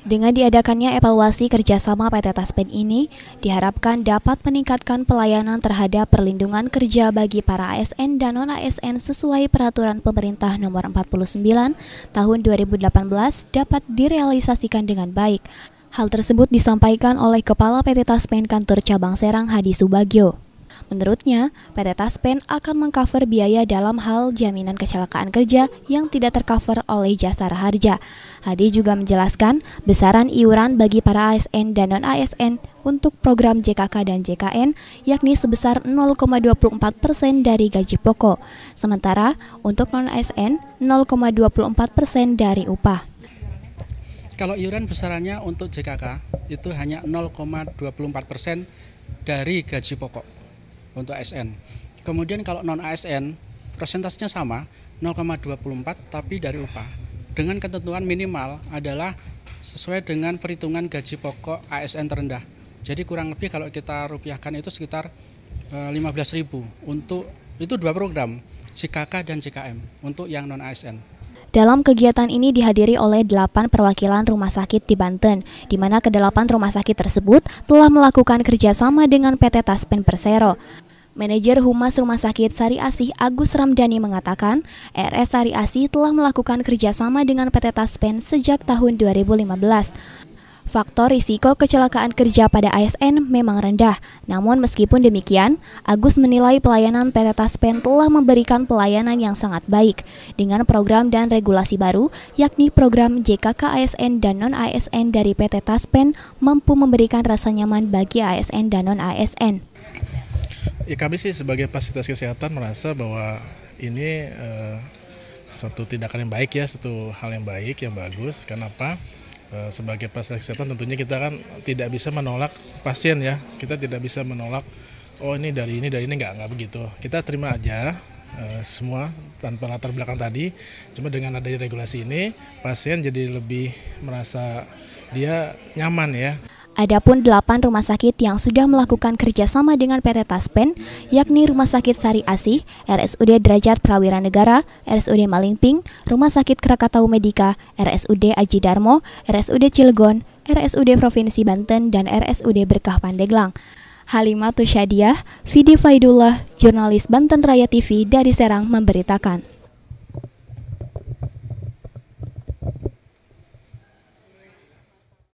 Dengan diadakannya evaluasi kerjasama PT Taspen ini, diharapkan dapat meningkatkan pelayanan terhadap perlindungan kerja bagi para ASN dan non-ASN sesuai peraturan pemerintah nomor 49 tahun 2018 dapat direalisasikan dengan baik. Hal tersebut disampaikan oleh Kepala PT Taspen Kantor Cabang Serang Hadi Subagio. Menurutnya, PT Taspen akan mengcover biaya dalam hal jaminan kecelakaan kerja yang tidak tercover oleh jasa harja. Hadi juga menjelaskan besaran iuran bagi para ASN dan non-ASN untuk program JKK dan JKN yakni sebesar 0,24 persen dari gaji pokok, sementara untuk non-ASN 0,24 persen dari upah. Kalau iuran besarannya untuk JKK itu hanya 0,24 persen dari gaji pokok untuk ASN. Kemudian kalau non ASN persentasenya sama 0,24 tapi dari upah dengan ketentuan minimal adalah sesuai dengan perhitungan gaji pokok ASN terendah. Jadi kurang lebih kalau kita rupiahkan itu sekitar 15.000 eh, untuk itu dua program ckk dan ckm untuk yang non ASN. Dalam kegiatan ini dihadiri oleh delapan perwakilan rumah sakit di Banten, di mana kedelapan rumah sakit tersebut telah melakukan kerjasama dengan PT Taspen Persero. Manajer Humas Rumah Sakit Sari Asih Agus Ramdhani mengatakan, RS Sari Asih telah melakukan kerjasama dengan PT Taspen sejak tahun 2015. Faktor risiko kecelakaan kerja pada ASN memang rendah, namun meskipun demikian, Agus menilai pelayanan PT Taspen telah memberikan pelayanan yang sangat baik dengan program dan regulasi baru, yakni program JKK ASN dan non-ASN dari PT Taspen mampu memberikan rasa nyaman bagi ASN dan non-ASN ya kami sih sebagai fasilitas kesehatan merasa bahwa ini uh, suatu tindakan yang baik ya, suatu hal yang baik, yang bagus. Kenapa? Uh, sebagai fasilitas kesehatan tentunya kita kan tidak bisa menolak pasien ya. Kita tidak bisa menolak oh ini dari ini dari ini nggak nggak begitu. Kita terima aja uh, semua tanpa latar belakang tadi. Cuma dengan adanya regulasi ini pasien jadi lebih merasa dia nyaman ya. Adapun 8 rumah sakit yang sudah melakukan kerjasama dengan PT Taspen, yakni Rumah Sakit Sari Asih, RSUD Derajat Prawira Negara, RSUD Malimping, Rumah Sakit Krakatau Medika, RSUD Aji Darmo, RSUD Cilegon, RSUD Provinsi Banten, dan RSUD Berkah Pandeglang. Halimah Tusyadiah, Fidi Faidullah, jurnalis Banten Raya TV dari Serang memberitakan.